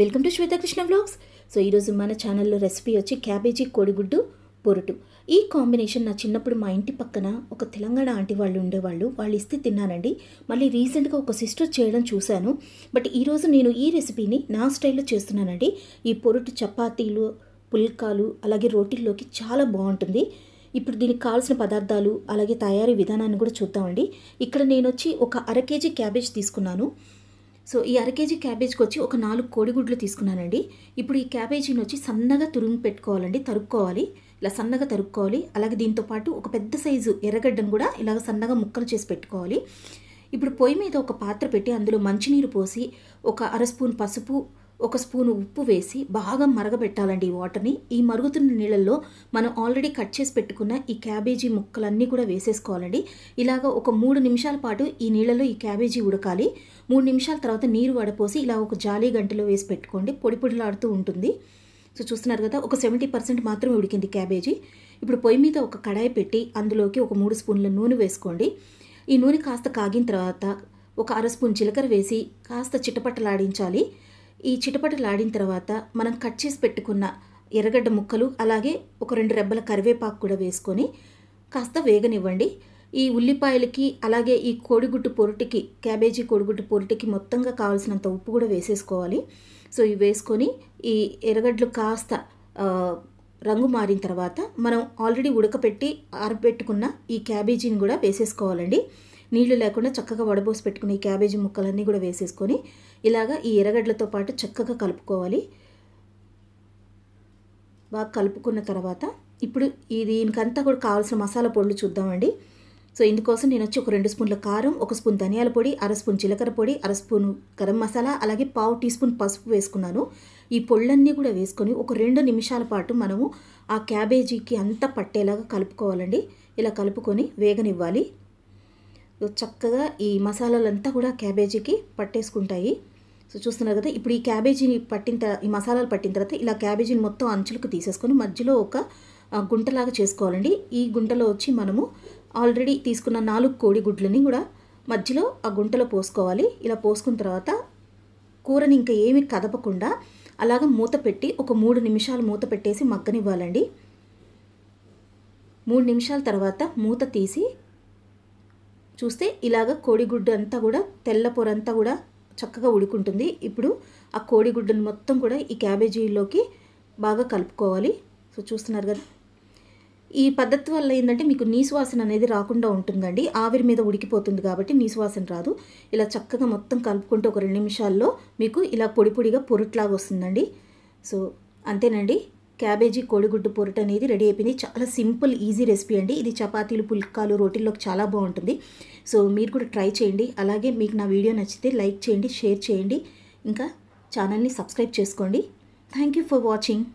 welcome to Shwetakrishna vlogs so ఈరోజు మన ఛానల్లో రెసిపీ వచ్చి క్యాబేజీ కోడిగుడ్డు పొరుటు ఈ కాంబినేషన్ నా చిన్నప్పుడు మా ఇంటి పక్కన ఒక తెలంగాణ ఆంటీ వాళ్ళు ఉండేవాళ్ళు వాళ్ళు ఇస్తే తిన్నానండి మళ్ళీ రీసెంట్గా ఒక సిస్టర్ చేయడం చూశాను బట్ ఈరోజు నేను ఈ రెసిపీని నా స్టైల్లో చేస్తున్నానండి ఈ పొరుటు చపాతీలు పుల్కాలు అలాగే రోటీల్లోకి చాలా బాగుంటుంది ఇప్పుడు దీనికి కావాల్సిన పదార్థాలు అలాగే తయారీ విధానాన్ని కూడా చూద్దామండి ఇక్కడ నేను వచ్చి ఒక అర కేజీ క్యాబేజ్ తీసుకున్నాను సో ఈ అర కేజీ క్యాబేజ్కి వచ్చి ఒక నాలుగు కోడిగుడ్లు తీసుకున్నానండి ఇప్పుడు ఈ క్యాబేజీని వచ్చి సన్నగా తురుము పెట్టుకోవాలండి తరుక్కోవాలి ఇలా సన్నగా తరుక్కోవాలి అలాగే దీంతో పాటు ఒక పెద్ద సైజు ఎర్రగడ్డను కూడా ఇలాగ సన్నగా ముక్కలు చేసి పెట్టుకోవాలి ఇప్పుడు పొయ్యి మీద ఒక పాత్ర పెట్టి అందులో మంచినీరు పోసి ఒక అర స్పూన్ పసుపు ఒక స్పూను ఉప్పు వేసి బాగా మరగబెట్టాలండి ఈ వాటర్ని ఈ మరుగుతున్న నీళ్ళల్లో మనం ఆల్రెడీ కట్ చేసి పెట్టుకున్న ఈ క్యాబేజీ ముక్కలన్నీ కూడా వేసేసుకోవాలండి ఇలాగ ఒక మూడు నిమిషాల పాటు ఈ నీళ్ళలో ఈ క్యాబేజీ ఉడకాలి మూడు నిమిషాల తర్వాత నీరు వడపోసి ఇలా ఒక జాలీ గంటలో వేసి పెట్టుకోండి పొడి పొడిలాడుతూ ఉంటుంది సో చూస్తున్నారు కదా ఒక సెవెంటీ పర్సెంట్ మాత్రమే ఉడికింది క్యాబేజీ ఇప్పుడు పొయ్యి మీద ఒక కడాయి పెట్టి అందులోకి ఒక మూడు స్పూన్ల నూనె వేసుకోండి ఈ నూనె కాస్త కాగిన తర్వాత ఒక అర స్పూన్ జీలకర్ర వేసి కాస్త చిట్టపట్టలాడించాలి ఈ చిటపటలాడిన తర్వాత మనం కట్ చేసి పెట్టుకున్న ఎర్రగడ్డ ముక్కలు అలాగే ఒక రెండు రెబ్బల కరివేపాకు కూడా వేసుకొని కాస్త వేగనివ్వండి ఈ ఉల్లిపాయలకి అలాగే ఈ కోడిగుడ్డు పొరుటికి క్యాబేజీ కోడిగుడ్డు పొరుటికి మొత్తంగా కావాల్సినంత ఉప్పు కూడా వేసేసుకోవాలి సో ఇవి వేసుకొని ఈ ఎర్రగడ్డలు కాస్త రంగు మారిన తర్వాత మనం ఆల్రెడీ ఉడకపెట్టి ఆరబెట్టుకున్న ఈ క్యాబేజీని కూడా వేసేసుకోవాలండి నీళ్లు లేకుండా చక్కగా వడబోసి పెట్టుకుని ఈ క్యాబేజీ ముక్కలన్నీ కూడా వేసేసుకొని ఇలాగా ఈ ఎర్రగడ్డలతో పాటు చక్కగా కలుపుకోవాలి బాగా కలుపుకున్న తర్వాత ఇప్పుడు దీనికంతా కూడా కావాల్సిన మసాలా పొడులు చూద్దామండి సో ఇందుకోసం నేను వచ్చి ఒక రెండు స్పూన్ల కారం ఒక స్పూన్ ధనియాల పొడి అర స్పూన్ జీలకర్ర పొడి అర స్పూన్ గరం మసాలా అలాగే పావు టీ స్పూన్ పసుపు వేసుకున్నాను ఈ పొళ్ళన్నీ కూడా వేసుకొని ఒక రెండు నిమిషాల పాటు మనము ఆ క్యాబేజీకి అంతా పట్టేలాగా కలుపుకోవాలండి ఇలా కలుపుకొని వేగనివ్వాలి చక్కగా ఈ మసాలాలంతా కూడా క్యాబేజీకి పట్టేసుకుంటాయి సో చూస్తున్నారు కదా ఇప్పుడు ఈ క్యాబేజీని పట్టిన తర్వాత ఈ మసాలాలు పట్టిన తర్వాత ఇలా క్యాబేజీని మొత్తం అంచులకు తీసేసుకొని మధ్యలో ఒక గుంటలాగా చేసుకోవాలండి ఈ గుంటలో వచ్చి మనము ఆల్రెడీ తీసుకున్న నాలుగు కోడి గుడ్లని కూడా మధ్యలో ఆ గుంటలో పోసుకోవాలి ఇలా పోసుకున్న తర్వాత కూరని ఇంకా ఏమి కదపకుండా అలాగ మూత పెట్టి ఒక మూడు నిమిషాలు మూత పెట్టేసి మగ్గనివ్వాలండి మూడు నిమిషాల తర్వాత మూత తీసి చూస్తే ఇలాగ కోడిగుడ్డు అంతా కూడా తెల్ల పొర అంతా కూడా చక్కగా ఉడుకుంటుంది ఇప్పుడు ఆ కోడిగుడ్డును మొత్తం కూడా ఈ క్యాబేజీలోకి బాగా కలుపుకోవాలి సో చూస్తున్నారు కదా ఈ పద్ధతి వల్ల ఏంటంటే మీకు నీసువాసన అనేది రాకుండా ఉంటుందండి ఆవిరి మీద ఉడికిపోతుంది కాబట్టి నీసువాసన రాదు ఇలా చక్కగా మొత్తం కలుపుకుంటే ఒక రెండు నిమిషాల్లో మీకు ఇలా పొడి పొడిగా పొరుట్లాగా వస్తుందండి సో అంతేనండి క్యాబేజీ కోడిగుడ్డు పొరట అనేది రెడీ అయిపోయింది చాలా సింపుల్ ఈజీ రెసిపీ అండి ఇది చపాతీలు పుల్కాలు రోటీల్లోకి చాలా బాగుంటుంది సో మీరు కూడా ట్రై చేయండి అలాగే మీకు నా వీడియో నచ్చితే లైక్ చేయండి షేర్ చేయండి ఇంకా ఛానల్ని సబ్స్క్రైబ్ చేసుకోండి థ్యాంక్ యూ ఫర్ వాచింగ్